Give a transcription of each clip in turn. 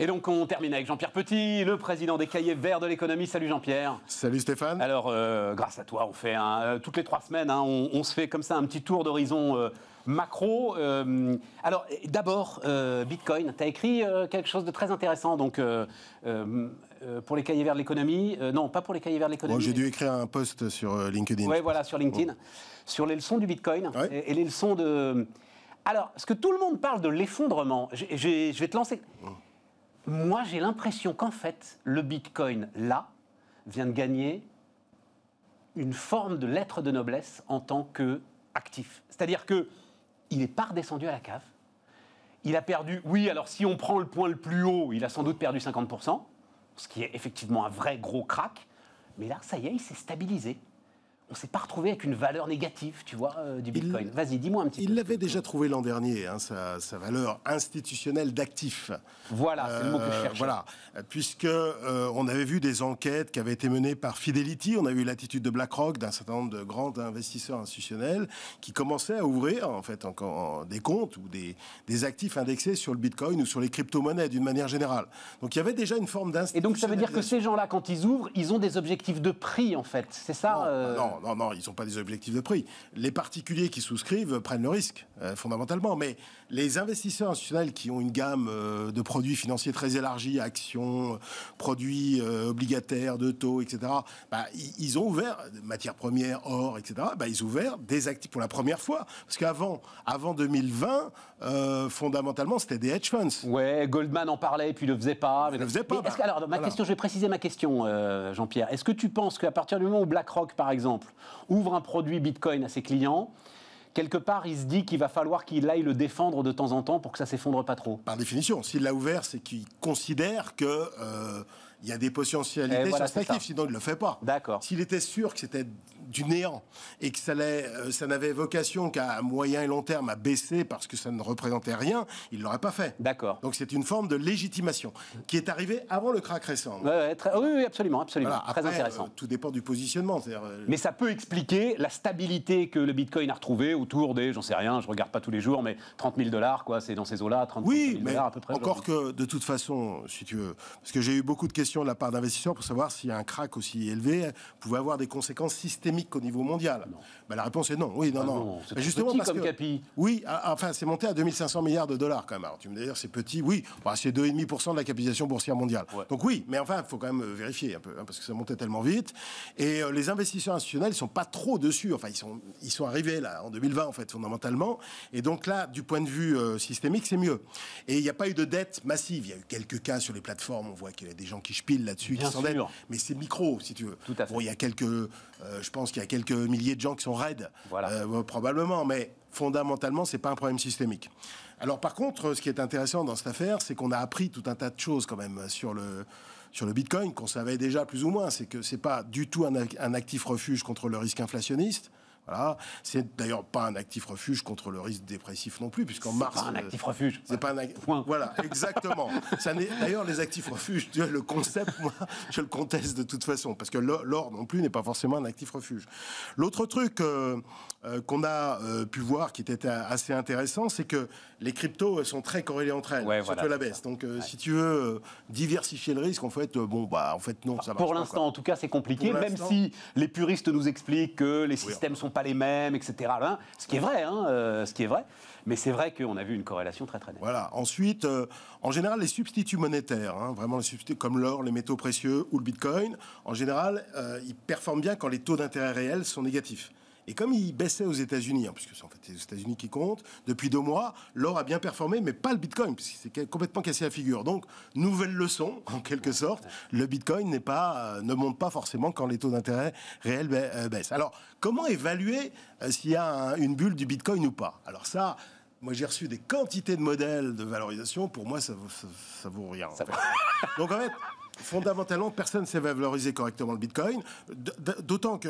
Et donc on termine avec Jean-Pierre Petit, le président des cahiers verts de l'économie. Salut Jean-Pierre. Salut Stéphane. Alors euh, grâce à toi, on fait euh, toutes les trois semaines, hein, on, se fait comme ça un petit tour d'horizon euh, macro. alors d'abord, Bitcoin, tu as écrit quelque chose de très intéressant donc, pour les cahiers verts de l'économie. non, pas pour les cahiers verts de l'économie. J'ai dû écrire un post sur LinkedIn. Oui, voilà, sur LinkedIn. Sur les leçons du Bitcoin et, les leçons de... Alors, ce que tout le monde parle de l'effondrement, je vais te lancer... Moi, j'ai l'impression qu'en fait, le Bitcoin, là, vient de gagner une forme de lettre de noblesse en tant qu'actif. C'est-à-dire qu'il n'est pas redescendu à la cave. Il a perdu, oui, alors si on prend le point le plus haut, il a sans doute perdu 50%, ce qui est effectivement un vrai gros crack. Mais là, ça y est, il s'est stabilisé on ne s'est pas retrouvé avec une valeur négative, tu vois, euh, du Bitcoin. Vas-y, dis-moi un petit il peu. Il l'avait déjà trouvé l'an dernier, hein, sa, valeur institutionnelle d'actifs. Voilà, c'est le mot que je euh, Voilà, puisque euh, on avait vu des enquêtes qui avaient été menées par Fidelity, on a eu l'attitude de BlackRock, d'un certain nombre de grands investisseurs institutionnels qui commençaient à ouvrir en fait encore des comptes ou des, actifs indexés sur le Bitcoin ou sur les crypto-monnaies d'une manière générale. Donc il y avait déjà une forme d'institutionnalisation. Et donc ça veut dire que ces gens-là, quand ils ouvrent, ils ont des objectifs de prix en fait, c'est ça non, non, ils n'ont pas des objectifs de prix. Les particuliers qui souscrivent prennent le risque. Euh, fondamentalement. Mais les investisseurs institutionnels qui ont une gamme euh, de produits financiers très élargie, actions, produits euh, obligataires, de taux, etc., ils, ont ouvert, matières premières, or, etc., ils ont ouvert des bah, actifs pour la première fois. Parce qu'avant avant 2020, fondamentalement, c'était des hedge funds. Ouais, Goldman en parlait, puis ne le faisait pas. Mais... faisait pas. Bah, alors, ma question, je vais préciser ma question, Jean-Pierre. Est-ce que tu penses qu'à partir du moment où BlackRock, par exemple, ouvre un produit Bitcoin à ses clients, quelque part, il se dit qu'il va falloir qu'il aille le défendre de temps en temps pour que ça s'effondre pas trop. Par définition, s'il l'a ouvert, c'est qu'il considère que... Euh, il y a des potentialités eh, sur sinon il ne le fait pas. D'accord. S'il était sûr que c'était du néant et que ça, euh, n'avait vocation qu'à moyen et long terme à baisser parce que ça ne représentait rien, il ne l'aurait pas fait. D'accord. Donc c'est une forme de légitimation qui est arrivée avant le crack récent. oui, absolument, absolument. très intéressant. Euh, tout dépend du positionnement. Euh, mais ça peut expliquer la stabilité que le Bitcoin a retrouvée autour des, j'en sais rien, je regarde pas tous les jours, mais 30 000 dollars, quoi, c'est dans ces eaux-là, 30 oui, 000 dollars à peu près. Encore que de toute façon, si tu veux, parce que j'ai eu beaucoup de questions de la part d'investisseurs pour savoir si un crack aussi élevé pouvait avoir des conséquences systémiques au niveau mondial. Bah, la réponse est non. Oui, non, ah non. Bah, justement parce que, Oui, ah, ah, enfin, c'est monté à 2500 milliards de dollars quand même. Alors, tu me dis, c'est petit, oui, bah, c'est 2,5% de la capitalisation boursière mondiale. Donc oui, mais enfin, il faut quand même euh, vérifier un peu, hein, parce que ça montait tellement vite. Et euh, les investisseurs institutionnels, ils sont pas trop dessus. Enfin, ils sont, ils sont arrivés là, en 2020, en fait, fondamentalement. Et donc là, du point de vue euh, systémique, c'est mieux. Et il n'y a pas eu de dette massive. Il y a eu quelques cas sur les plateformes, on voit qu'il y a des gens qui spilent là-dessus, qui s'endettent. Mais c'est micro, si tu veux. Tout à fait. Bon, il y a quelques euh, je pense qu'il y a quelques milliers de gens qui sont raides, euh, probablement, mais fondamentalement, ce n'est pas un problème systémique. Alors par contre, ce qui est intéressant dans cette affaire, c'est qu'on a appris tout un tas de choses quand même sur le, Bitcoin, qu'on savait déjà plus ou moins. C'est que ce n'est pas du tout un actif refuge contre le risque inflationniste. Voilà. C'est d'ailleurs pas un actif refuge contre le risque dépressif non plus, puisqu'en mars. C'est pas un euh, actif refuge. C'est pas un Voilà, exactement. d'ailleurs, les actifs refuges, le concept, moi, je le conteste de toute façon, parce que l'or non plus n'est pas forcément un actif refuge. L'autre truc euh, euh, qu'on a pu voir qui était assez intéressant, c'est que les cryptos sont très corrélés entre elles, ouais, surtout voilà, la baisse. Donc, si tu veux diversifier le risque, en fait, bon, bah, en fait, non, ça marche Pour l'instant, en tout cas, c'est compliqué, même si les puristes nous expliquent que les systèmes sont sont pas les mêmes, etc. Hein, ce qui est vrai, hein, euh, ce qui est vrai. Mais c'est vrai qu'on a vu une corrélation très très nette. Voilà. Ensuite, euh, en général, les substituts monétaires, hein, vraiment les substituts comme l'or, les métaux précieux ou le bitcoin, en général, euh, ils performent bien quand les taux d'intérêt réels sont négatifs. Et comme il baissait aux États-Unis, hein, puisque c'est en fait les États-Unis qui comptent, depuis deux mois, l'or a bien performé, mais pas le Bitcoin, puisqu'il s'est complètement cassé la figure. Donc, nouvelle leçon, en quelque sorte, le Bitcoin n'est pas, euh, ne monte pas forcément quand les taux d'intérêt réels euh, baissent. Alors, comment évaluer euh, s'il y a une bulle du Bitcoin ou pas Alors ça, moi, j'ai reçu des quantités de modèles de valorisation. Pour moi, ça vaut, ça, vaut rien. Donc, en fait, fondamentalement, personne ne sait valoriser correctement le Bitcoin. D'autant que,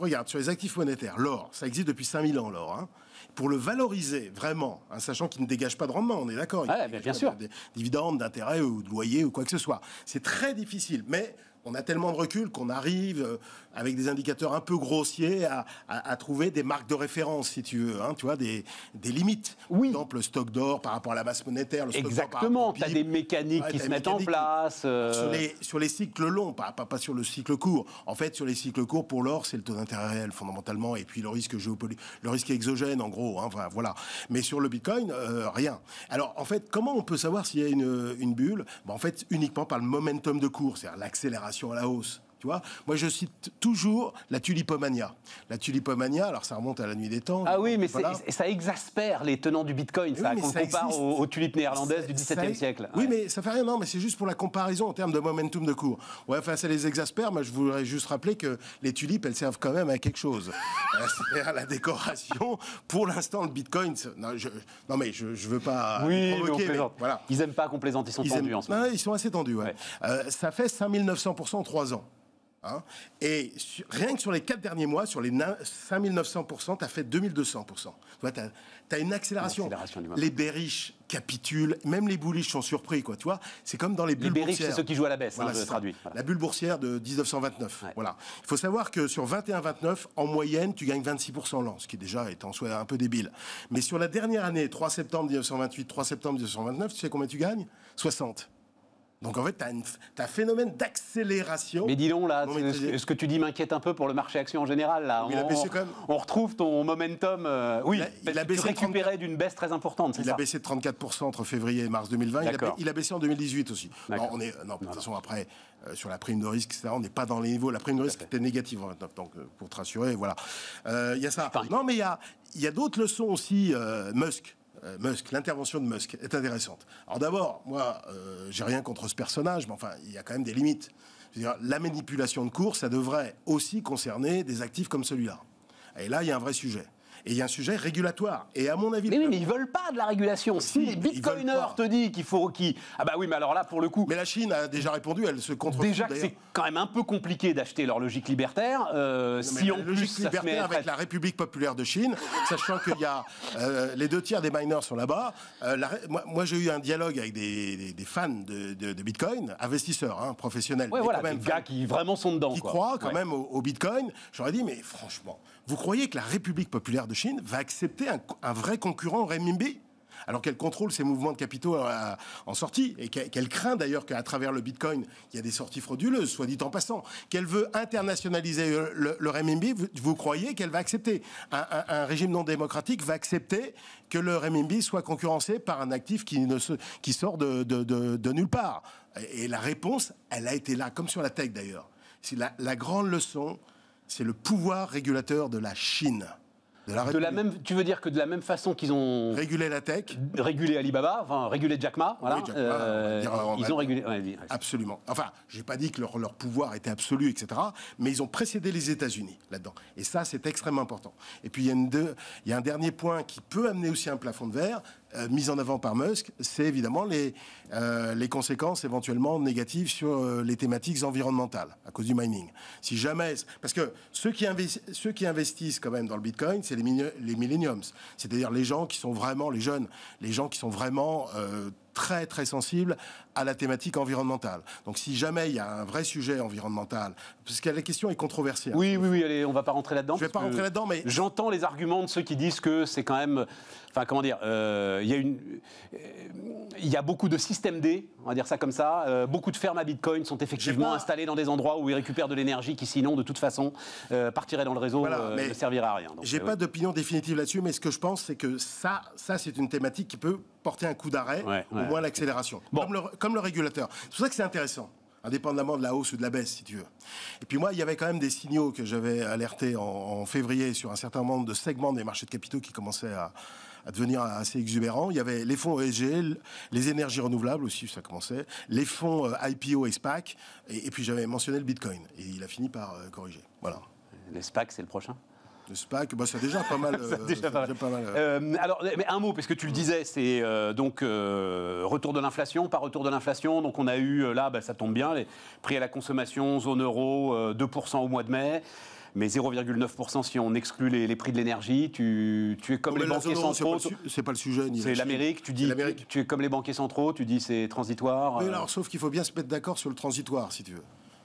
regarde, sur les actifs monétaires, l'or, ça existe depuis 5000 ans, l'or. Hein. pour le valoriser vraiment, hein, sachant qu'il ne dégage pas de rendement, on est d'accord. il bien, sûr. Des dividendes, d'intérêts ou de loyer ou quoi que ce soit. C'est très difficile, mais on a tellement de recul qu'on arrive euh, avec des indicateurs un peu grossiers à, trouver des marques de référence, si tu veux, hein, tu vois, des, des limites. Oui. Par exemple, le stock d'or par rapport à la masse monétaire, le stock Exactement, tu as des mécaniques qui se mettent en place. Euh. Sur, les, sur, les, cycles longs, pas, pas, pas, sur le cycle court. En fait, sur les cycles courts, pour l'or, c'est le taux d'intérêt réel, fondamentalement, et puis le risque géopolitique, le risque exogène, en gros. Hein, voilà. Mais sur le bitcoin, euh, rien. Alors, en fait, comment on peut savoir s'il y a une, une bulle ben, En fait, uniquement par le momentum de cours, c'est-à-dire l'accélération sur la hausse moi, je cite toujours la tulipomania. La tulipomania, alors ça remonte à la nuit des temps. Ah oui, mais ça exaspère les tenants du Bitcoin, ça, oui, compare aux, tulipes néerlandaises du XVIIe e siècle. Oui, mais ça fait rien, non, mais c'est juste pour la comparaison en termes de momentum de cours. Ouais, enfin, ça les exaspère, mais je voudrais juste rappeler que les tulipes, elles servent quand même à quelque chose. Euh, cest à à la décoration. Pour l'instant, le Bitcoin, non, je... mais je, je veux pas provoquer. Ils aiment pas qu'on plaisante, ils sont tendus en ce ah moment. ils sont assez tendus, euh, ça fait 5900% en 3 ans. Hein. et rien que sur les quatre derniers mois, sur les 5900%, tu as fait 2200%. Tu as, une accélération. les bériches capitulent, même les bouliches sont surpris. Quoi, c'est comme dans les bulles les c'est ceux qui jouent à la baisse, hein, voilà, je La bulle boursière de 1929. Voilà. Il faut savoir que sur 21-29, en moyenne, tu gagnes 26% l'an, ce qui déjà est en soi un peu débile. Mais sur la dernière année, 3 septembre 1928, 3 septembre 1929, tu sais combien tu gagnes 60. Donc en fait, tu as, un phénomène d'accélération. Mais dis donc, là, ce, que tu dis m'inquiète un peu pour le marché action en général. Là. on, on, retrouve ton momentum. Euh, oui, il a, d'une baisse très importante. Il ça a baissé de 34% entre février et mars 2020. Il a, il a, baissé en 2018 aussi. Non, on est, non, de toute façon, après, euh, sur la prime de risque, on n'est pas dans les niveaux. La prime de risque était négative en 29, donc euh, pour te rassurer, voilà. Il y a ça. Non, mais il y a, y a d'autres leçons aussi. Musk, euh, l'intervention de Musk est intéressante. Alors d'abord, moi, euh, j'ai rien contre ce personnage, mais enfin, il y a quand même des limites. la manipulation de cours, ça devrait aussi concerner des actifs comme celui-là. Et là, il y a un vrai sujet. Et il y a un sujet régulatoire. Et à mon avis. Mais oui, ils veulent pas de la régulation. Ah, si, les bitcoiners te dit qu'il faut. Qui... Ah bah oui, mais alors là, pour le coup. Mais la Chine a déjà répondu, elle se contre. Déjà que c'est quand même un peu compliqué d'acheter leur logique libertaire. Euh, si en plus. Ça se avec la République populaire de Chine, sachant qu'il y a. Euh, les deux tiers des miners sont là-bas. Euh, moi, moi j'ai eu un dialogue avec des, fans de, Bitcoin, investisseurs, hein, professionnels. des gars qui vraiment sont dedans. Qui croient quand même au Bitcoin. J'aurais dit, mais franchement, vous croyez que la République populaire de Chine va accepter un, vrai concurrent au renminbi alors qu'elle contrôle ses mouvements de capitaux euh, en sortie, et qu'elle craint d'ailleurs qu'à travers le Bitcoin, il y a des sorties frauduleuses, soit dit en passant, qu'elle veut internationaliser euh, le, le vous, croyez qu'elle va accepter un, régime non démocratique va accepter que le RMB soit concurrencé par un actif qui, sort de, nulle part Et la réponse, elle a été là, comme sur la tech d'ailleurs. C'est la grande leçon c'est le pouvoir régulateur de la Chine. De la, même, tu veux dire que de la même façon qu'ils ont régulé la tech, régulé Alibaba, enfin régulé Jack Ma, euh, euh, ils ont régulé. Absolument. Enfin, j'ai pas dit que leur, pouvoir était absolu, etc. Mais ils ont précédé les États-Unis là-dedans. Et ça, c'est extrêmement important. Et puis il y, il y a un dernier point qui peut amener aussi un plafond de verre, euh, mise en avant par Musk, c'est évidemment les, euh, les conséquences éventuellement négatives sur euh, les thématiques environnementales à cause du mining. Si jamais, parce que ceux qui, investissent, ceux qui investissent quand même dans le Bitcoin, c'est les, les millenniums, c'est-à-dire les gens qui sont vraiment les jeunes, les gens qui sont vraiment très très sensible à la thématique environnementale. Donc si jamais il y a un vrai sujet environnemental, parce que la question est controversée. Oui, oui, oui, allez, on ne va pas rentrer là-dedans. Je ne vais pas rentrer là-dedans, mais... J'entends les arguments de ceux qui disent que c'est quand même... Enfin, comment dire, euh, il y, a beaucoup de systèmes D, on va dire ça comme ça. Euh, beaucoup de fermes à Bitcoin sont effectivement installées dans des endroits où ils récupèrent de l'énergie qui, sinon, de toute façon, euh, partirait dans le réseau, et ne servirait à rien. J'ai pas d'opinion définitive là-dessus, mais ce que je pense, c'est que ça, ça c'est une thématique qui peut porter un coup d'arrêt, au moins l'accélération, comme, le, comme le régulateur. C'est pour ça que c'est intéressant indépendamment de la hausse ou de la baisse, si tu veux. Et puis moi, il y avait quand même des signaux que j'avais alertés en, février sur un certain nombre de segments des marchés de capitaux qui commençaient à, devenir assez exubérants. Il y avait les fonds ESG, les énergies renouvelables aussi, ça commençait, les fonds euh, IPO et SPAC, et, puis j'avais mentionné le Bitcoin, et il a fini par euh, corriger. Voilà. Les SPAC, c'est le prochain bah, C'est déjà pas mal. alors, mais un mot, parce que tu le disais, c'est euh, donc euh, retour de l'inflation, pas retour de l'inflation. Donc on a eu, euh, là, bah, ça tombe bien, les prix à la consommation, zone euro, 2% au mois de mai mais 0,9% si on exclut les, prix de l'énergie. Tu, es comme les banquiers centraux. C'est pas, le sujet. C'est l'Amérique. Tu dis, tu, es comme les banquiers centraux. Tu dis c'est transitoire. alors, sauf qu'il faut bien se mettre d'accord sur le transitoire, si tu veux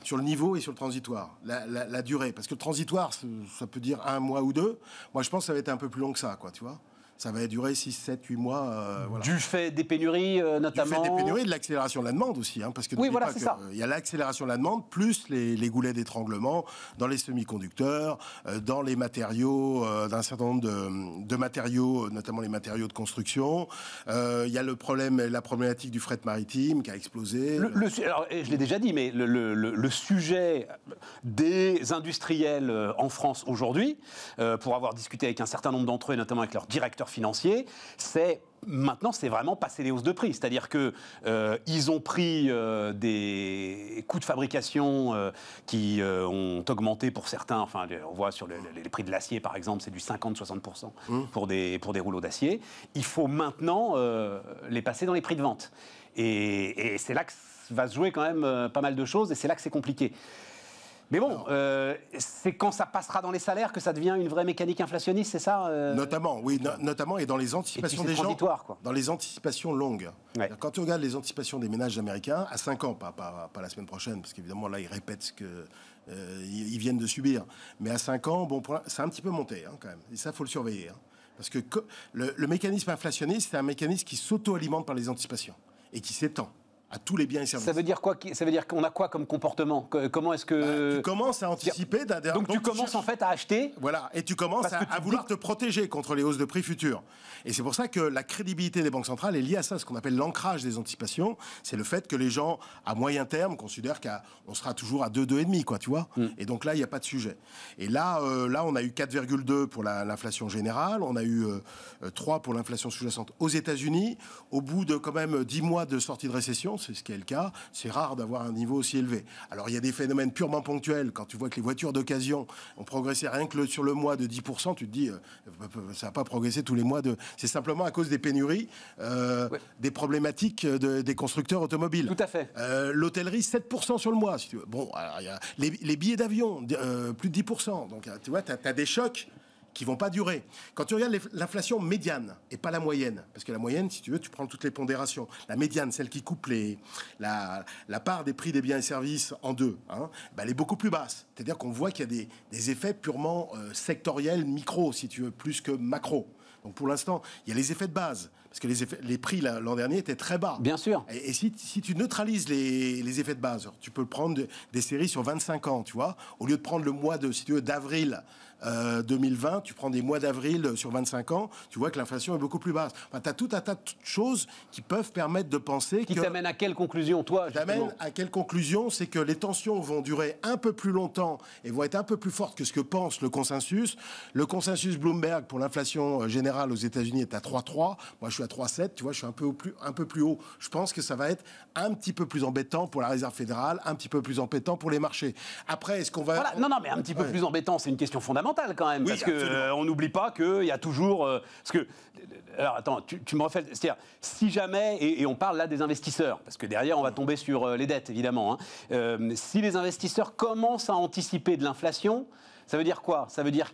sur le niveau et sur le transitoire, la, durée. Parce que le transitoire, ça peut dire un mois ou deux. Moi, je pense que ça va être un peu plus long que ça, quoi, tu vois ça va durer 6, 7, 8 mois. Euh, du fait des pénuries, notamment. Euh, du fait des pénuries et de l'accélération de la demande aussi. Hein, parce que voilà, euh, Il y a l'accélération de la demande, plus les, goulets d'étranglement dans les semi-conducteurs, dans les matériaux, d'un certain nombre de, matériaux, notamment les matériaux de construction. Il y a le problème, la problématique du fret maritime qui a explosé. Le, je l'ai déjà dit, mais le, le, sujet des industriels en France aujourd'hui, pour avoir discuté avec un certain nombre d'entre eux, et notamment avec leur directeur financier, c'est maintenant, c'est vraiment passer les hausses de prix. C'est-à-dire que euh, ils ont pris euh, des coûts de fabrication euh, qui ont augmenté pour certains. Enfin, on voit sur les prix de l'acier, par exemple, c'est du 50-60% mmh. pour des, pour des rouleaux d'acier. Il faut maintenant les passer dans les prix de vente. Et, et c'est là que va se jouer quand même pas mal de choses, et c'est là que c'est compliqué. Mais bon, euh, c'est quand ça passera dans les salaires que ça devient une vraie mécanique inflationniste, c'est ça euh Notamment, oui, notamment, et dans les anticipations des gens, dans les anticipations longues. Quand on regarde les anticipations des ménages américains, à 5 ans, pas, la semaine prochaine, parce qu'évidemment, là, ils répètent ce qu'ils euh, viennent de subir. Mais à 5 ans, bon, ça a un petit peu monté hein, quand même. Et ça, faut le surveiller. Hein. Parce que le, le mécanisme inflationniste, c'est un mécanisme qui s'auto-alimente par les anticipations et qui s'étend à tous les biens et services. Ça veut dire quoi Ça veut dire qu'on a quoi comme comportement Comment est-ce que bah, tu commences à anticiper d'un donc, donc, tu commences en fait à acheter. Voilà, et tu commences à, vouloir te protéger contre les hausses de prix futures. Et c'est pour ça que la crédibilité des banques centrales est liée à ça, ce qu'on appelle l'ancrage des anticipations. C'est le fait que les gens à moyen terme considèrent qu'on sera toujours à 2, 2,5, quoi, tu vois. Mm. Et donc là, il n'y a pas de sujet. Et là, euh, là, on a eu 4,2 pour l'inflation générale, on a eu 3 euh, euh, pour l'inflation sous-jacente aux États-Unis. Au bout de quand même 10 mois de sortie de récession c'est ce qui est le cas. C'est rare d'avoir un niveau aussi élevé. Alors il y a des phénomènes purement ponctuels. Quand tu vois que les voitures d'occasion ont progressé rien que sur le mois de 10%, tu te dis, euh, ça n'a pas progressé tous les mois. De... C'est simplement à cause des pénuries, euh, des problématiques des constructeurs automobiles. Tout à fait. Euh, l'hôtellerie, 7% sur le mois. Bon, les, billets d'avion, plus de 10%. Donc tu vois, tu as des chocs qui vont pas durer. Quand tu regardes l'inflation médiane et pas la moyenne, parce que la moyenne, si tu veux, tu prends toutes les pondérations. La médiane, celle qui coupe la, part des prix des biens et services en deux, ben elle est beaucoup plus basse. C'est-à-dire qu'on voit qu'il y a des, effets purement euh, sectoriels, micro, si tu veux, plus que macro. Donc pour l'instant, il y a les effets de base, parce que les, les prix l'an dernier étaient très bas. Bien sûr. Et, si, tu neutralises les, effets de base, tu peux prendre des séries sur 25 ans, tu vois, au lieu de prendre le mois de, si tu veux, d'avril 2020, euh, tu prends des mois d'avril sur 25 ans, tu vois que l'inflation est beaucoup plus basse. Enfin, tu as tout un tas de choses qui peuvent permettre de penser qui que... t'amène à quelle conclusion, toi T'amène à quelle conclusion C'est que les tensions vont durer un peu plus longtemps et vont être un peu plus fortes que ce que pense le consensus. Le consensus Bloomberg pour l'inflation euh, générale aux États-Unis est à 3,3. Moi, je suis à 3,7. Tu vois, je suis un peu, plus, un peu plus haut. Je pense que ça va être un petit peu plus embêtant pour la Réserve fédérale, un petit peu plus embêtant pour les marchés. Après, est-ce qu'on va... Non, non, mais un petit peu plus embêtant, c'est une question fondamentale parce qu'on euh, on n'oublie pas qu'il euh, y a toujours. Euh, que, alors attends, tu, me refais. C'est-à-dire, si jamais, et, on parle là des investisseurs, parce que derrière on va tomber sur les dettes évidemment, hein, si les investisseurs commencent à anticiper de l'inflation, ça veut dire quoi Ça veut dire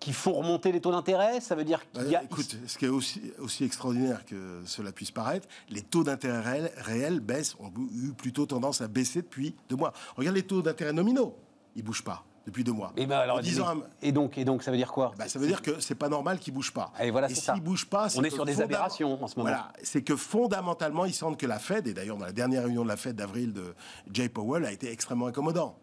qu'il faut remonter les taux d'intérêt Ça veut dire qu'il y a... Écoute, ce qui est aussi, extraordinaire que cela puisse paraître, les taux d'intérêt réels, réels, baissent, ont eu plutôt tendance à baisser depuis deux mois. Regarde les taux d'intérêt nominaux, ils ne bougent pas depuis deux mois. Et, eh ben, et, donc, et donc, ça veut dire quoi bah, Ça veut dire que c'est pas normal qu'ils bouge pas. Et eh, voilà, et bouge pas, c'est on est sur des aberrations en ce moment. c'est que fondamentalement, ils sentent que la Fed, et d'ailleurs dans la dernière réunion de la Fed d'avril de Jay Powell, a été extrêmement incommodant.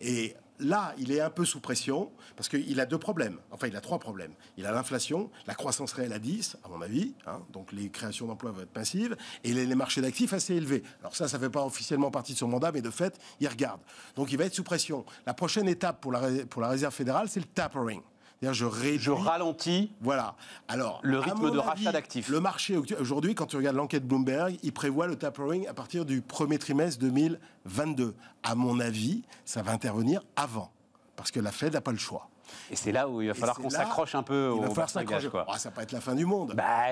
Et là, il est un peu sous pression parce qu'il a deux problèmes. Enfin, il a trois problèmes. Il a l'inflation, la croissance réelle à 10, à mon avis. Hein. donc, les créations d'emplois vont être passives et les, marchés d'actifs assez élevés. Alors, ça, ça ne fait pas officiellement partie de son mandat, mais de fait, il regarde. Donc, il va être sous pression. La prochaine étape pour la, pour la réserve fédérale, c'est le tapering je ralentis. Voilà. Alors, le rythme de rachat d'actifs. Le marché aujourd'hui, quand tu regardes l'enquête Bloomberg, il prévoit le tapering à partir du premier trimestre 2022. À mon avis, ça va intervenir avant, parce que la Fed n'a pas le choix. Et c'est là où il va falloir qu'on s'accroche un peu il va au falloir s'accrocher. Quoi. Ah, ça va pas être la fin du monde. Bah,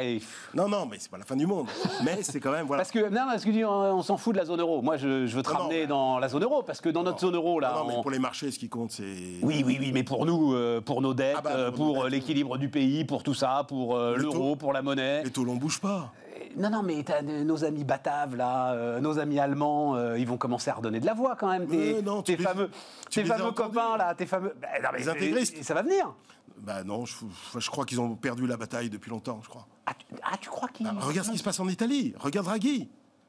non, non, mais c'est pas la fin du monde. mais c'est quand même. Parce que, non, ce que on, on s'en fout de la zone euro. Moi, je, veux te ramener dans la zone euro, parce que dans notre zone euro, là. Non, mais pour les marchés, ce qui compte, c'est. Oui, oui, oui, mais pour nous, euh, pour nos dettes, ah bah, pour, euh, euh, l'équilibre du pays, pour tout ça, pour l'euro, pour la monnaie. Les taux, l'on bouge pas. Non, non, mais nos amis bataves, là, euh, nos amis allemands, euh, ils vont commencer à redonner de la voix quand même. Tes, fameux, tes fameux copains, là, tes fameux. Bah, les intégristes. Ça va venir. Bah non, je, crois qu'ils ont perdu la bataille depuis longtemps, je crois. Ah, tu, ah, crois qu'ils. Ah, regarde ce qui se passe en Italie. Regarde Draghi.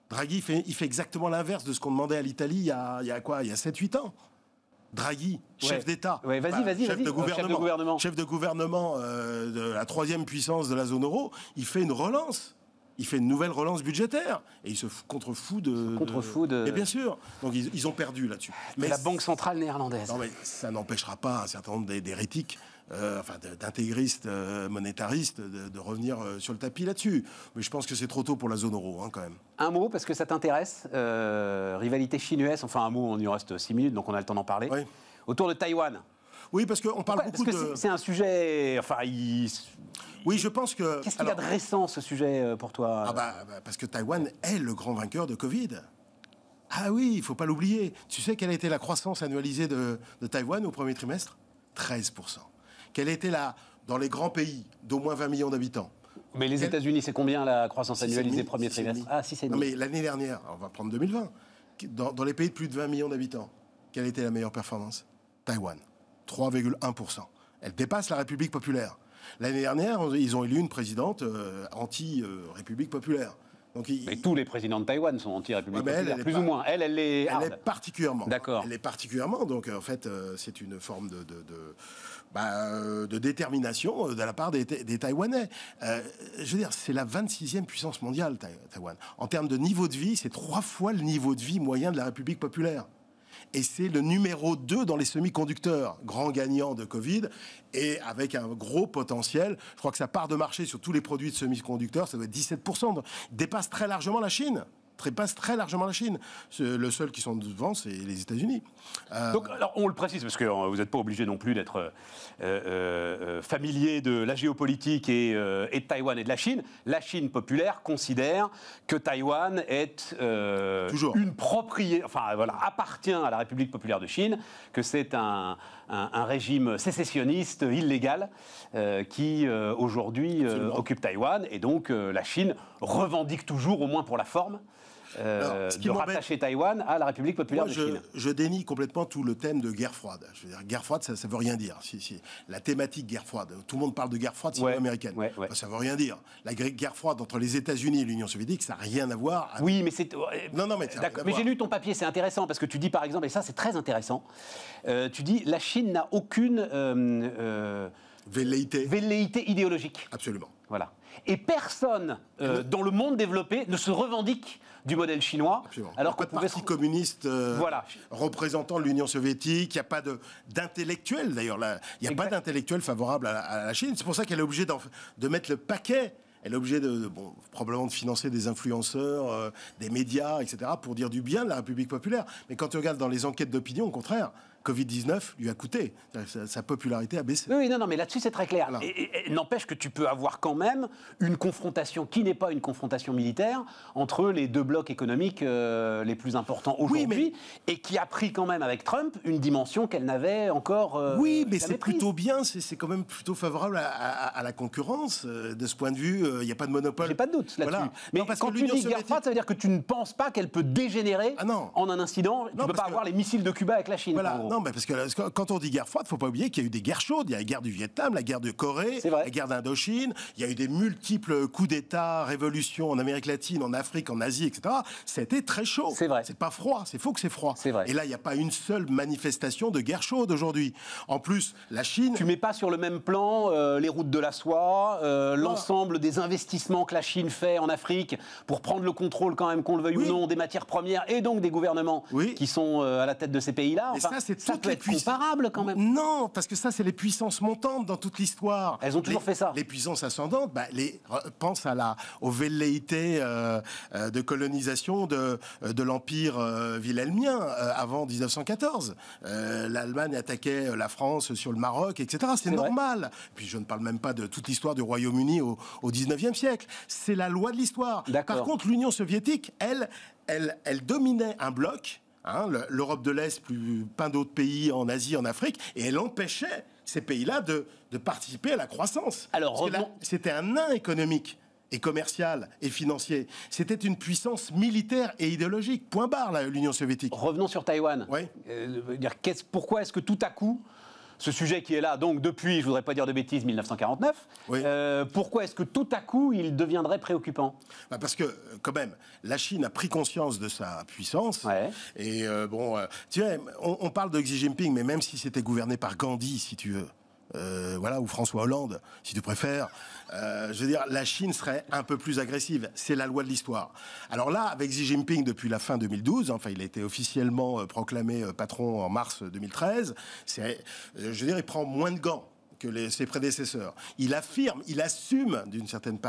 Draghi, il fait exactement l'inverse de ce qu'on demandait à l'Italie il, y a, quoi Il y a 7-8 ans. Draghi, chef d'État, bah, vas-y, chef, de gouvernement, chef de gouvernement, euh, de la troisième puissance de la zone euro, il fait une relance il fait une nouvelle relance budgétaire. Et il se contrefout de. de... Et bien sûr. Donc ils, ont perdu là-dessus. Mais, la Banque centrale néerlandaise. mais ça n'empêchera pas un certain nombre d'hérétiques. Euh, enfin, d'intégristes euh, monétaristes de, revenir euh, sur le tapis là-dessus. Mais je pense que c'est trop tôt pour la zone euro, hein, quand même. Un mot, parce que ça t'intéresse, rivalité chinoise. enfin un mot, on y reste six minutes, donc on a le temps d'en parler. Autour de Taïwan, oui, parce qu'on parle beaucoup parce de. C'est un sujet. Enfin, Oui, je pense que. Qu'est-ce qu'il y a de récent, ce sujet, euh, pour toi ah bah, euh bah, Parce que Taïwan est le grand vainqueur de Covid. Ah oui, il ne faut pas l'oublier. Tu sais quelle a été la croissance annualisée de, de Taïwan au premier trimestre 13%. Quelle était la, dans les grands pays d'au moins 20 millions d'habitants Mais les États-Unis, c'est combien la croissance annualisée premier trimestre Ah, si c'est Non, mais l'année dernière, on va prendre 2020, dans, dans les pays de plus de 20 millions d'habitants, quelle était la meilleure performance Taïwan. 3,1%. Elle dépasse la République populaire. L'année dernière, ils ont élu une présidente euh, anti-République populaire. Donc, mais tous les présidents de Taïwan sont anti-république populaire, plus ou moins. Elle, elle est. particulièrement. D'accord. Elle est particulièrement. Donc, euh, en fait, euh, c'est une forme de, de, bah, détermination de la part des, Taïwanais. je veux dire, c'est la 26e puissance mondiale, Taïwan. En termes de niveau de vie, c'est trois fois le niveau de vie moyen de la République populaire et c'est le numéro 2 dans les semi-conducteurs, grand gagnant de Covid, et avec un gros potentiel. Je crois que sa part de marché sur tous les produits de semi-conducteurs, ça doit être 17%, dépasse très largement la Chine trépasse très largement la Chine. Le seul qui sont devant, c'est les États-Unis. Euh, donc, alors, on le précise, parce que euh, vous n'êtes pas obligé non plus d'être euh, familier de la géopolitique et, de Taïwan et de la Chine. La Chine populaire considère que Taïwan est Toujours. une propriété, enfin voilà, appartient à la République populaire de Chine, que c'est un, un, régime sécessionniste illégal qui aujourd'hui occupe Taïwan. Et donc, la Chine revendique toujours, au moins pour la forme, euh, Alors, de rattacher Taïwan à la République populaire de Chine. Je dénie complètement tout le thème de guerre froide. guerre froide, ça ne veut rien dire. La thématique guerre froide, tout le monde parle de guerre froide c'est américaine ça ne veut rien dire. La guerre froide entre les États-Unis et l'Union soviétique, ça n'a rien à voir. Oui, mais c'est. Euh, non, non, mais. Mais j'ai lu ton papier, c'est intéressant parce que tu dis par exemple, et ça c'est très intéressant, euh, tu dis la Chine n'a aucune. Euh, velléité. Velléité idéologique. Absolument. Voilà. Et personne euh, dans le monde développé ne se revendique du modèle chinois. Alors qu'on pouvait parti communiste euh, représentant l'Union soviétique, il n'y a pas d'intellectuel d'ailleurs, il n'y a pas d'intellectuel favorable à, la Chine. C'est pour ça qu'elle est obligée de mettre le paquet elle est obligée de, probablement de financer des influenceurs, euh, des médias, etc., pour dire du bien de la République populaire. Mais quand tu regardes dans les enquêtes d'opinion, au contraire, Covid-19 lui a coûté. Sa, popularité a baissé. Oui, non, non, mais là-dessus, c'est très clair. Et, n'empêche que tu peux avoir quand même une confrontation qui n'est pas une confrontation militaire entre les deux blocs économiques euh, les plus importants aujourd'hui et qui a pris quand même avec Trump une dimension qu'elle n'avait encore. Euh, oui, mais c'est plutôt bien, c'est quand même plutôt favorable à, la concurrence. Euh, de ce point de vue, il n'y a pas de monopole. J'ai pas de doute là-dessus. Mais quand tu dis guerre froide, ça veut dire que tu ne penses pas qu'elle peut dégénérer ah en un incident. tu ne peux pas avoir les missiles de Cuba avec la Chine parce que quand on dit guerre froide, il faut pas oublier qu'il y a eu des guerres chaudes. Il y a la guerre du Vietnam, la guerre de Corée, la guerre d'Indochine. Il y a eu des multiples coups d'État, révolutions en Amérique latine, en Afrique, en Asie, etc. C'était très chaud. C'est vrai. C'est pas froid. C'est faux que c'est froid. C'est vrai. Et là, il n'y a pas une seule manifestation de guerre chaude aujourd'hui. En plus, la Chine. Tu mets pas sur le même plan euh, les routes de la soie, euh, l'ensemble des investissements que la Chine fait en Afrique pour prendre le contrôle, quand même, qu'on le veuille ou non, des matières premières et donc des gouvernements qui sont euh, à la tête de ces pays-là. Enfin, ça comparable quand même. Non, parce que ça, c'est les puissances montantes dans toute l'histoire. Elles ont toujours fait ça. Les puissances ascendantes, bah, les, pense à la, aux velléités euh, euh, de colonisation de, euh, de l'Empire euh, avant 1914. L'Allemagne attaquait la France sur le Maroc, etc. C'est normal. Puis je ne parle même pas de toute l'histoire du Royaume-Uni au, 19e siècle. C'est la loi de l'histoire. Par contre, l'Union soviétique, elle, elle, elle dominait un bloc Hein, L'Europe de l'Est, plus plein d'autres pays en Asie, en Afrique, et elle empêchait ces pays-là de, de, participer à la croissance. Alors, c'était un nain économique et commercial et financier. C'était une puissance militaire et idéologique. Point barre, l'Union soviétique. Revenons sur Taïwan. Oui. Euh, pourquoi est-ce que tout à coup, ce sujet qui est là, donc depuis, je voudrais pas dire de bêtises, 1949, euh, pourquoi est-ce que tout à coup il deviendrait préoccupant bah, Parce que, euh, quand même, la Chine a pris conscience de sa puissance. Et euh, bon, tu on parle de Xi Jinping, mais même si c'était gouverné par Gandhi, si tu veux. Euh, voilà, ou François Hollande, si tu préfères. Euh, je veux dire, la Chine serait un peu plus agressive. C'est la loi de l'histoire. Alors là, avec Xi Jinping depuis la fin 2012, enfin, il a été officiellement euh, proclamé patron en mars 2013. je veux dire, il prend moins de gants que ses prédécesseurs. Il affirme, il assume d'une certaine,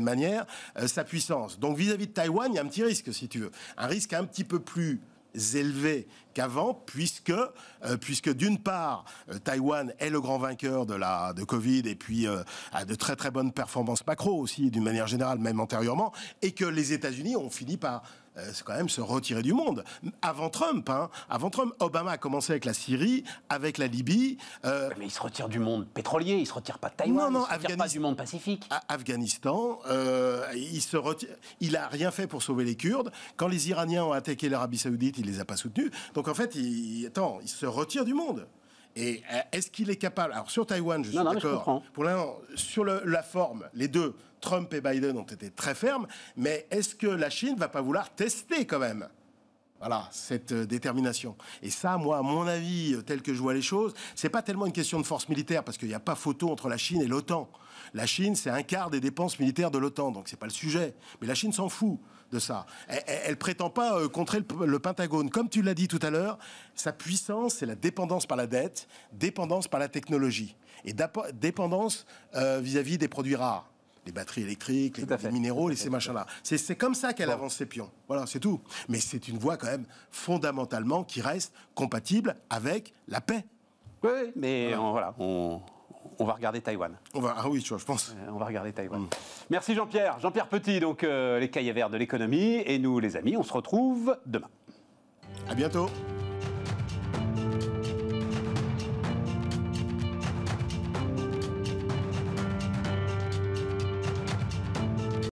manière sa puissance. Donc vis-à-vis de Taïwan, il y a un petit risque, si tu veux. Un risque un petit peu plus élevés qu'avant, puisque, euh, puisque d'une part, euh, Taïwan est le grand vainqueur de la de Covid et puis euh, a de très très bonnes performances macro aussi, d'une manière générale, même antérieurement, et que les États-Unis ont fini par euh, c'est quand même se retirer du monde. Avant Trump, hein. avant Trump, Obama a commencé avec la Syrie, avec la Libye. Euh, mais il se retire du monde pétrolier, il se retire pas de Taïwan, il se retire pas du monde pacifique. Afghanistan, euh, il se retire... il a rien fait pour sauver les Kurdes. Quand les Iraniens ont attaqué l'Arabie Saoudite, il les a pas soutenus. Donc en fait, il se retire du monde. Et euh, est-ce qu'il est capable Alors sur Taïwan, je suis d'accord. Pour l'instant, sur la forme, les deux, Trump et Biden ont été très fermes, mais est-ce que la Chine va pas vouloir tester quand même voilà, cette euh, détermination. Et ça, moi, à mon avis, euh, tel que je vois les choses, c'est pas tellement une question de force militaire, parce qu'il n'y a pas photo entre la Chine et l'OTAN. La Chine, c'est un quart des dépenses militaires de l'OTAN, donc n'est pas le sujet. Mais la Chine s'en fout de ça. Elle, ne prétend pas euh, contrer le, Pentagone. Comme tu l'as dit tout à l'heure, sa puissance, c'est la dépendance par la dette, dépendance par la technologie et dépendance euh, vis-à-vis des produits rares les batteries électriques, les, minéraux, et ces machins-là. C'est comme ça qu'elle avance ses pions. Voilà, c'est tout. Mais c'est une voie quand même fondamentalement qui reste compatible avec la paix. Oui, mais voilà on, on va regarder Taïwan. On va, ah oui, tu vois, je pense. Euh, on va regarder Taïwan. Mm. Merci Jean-Pierre. Jean-Pierre Petit, donc euh, les cahiers verts de l'économie. Et nous, les amis, on se retrouve demain. À bientôt.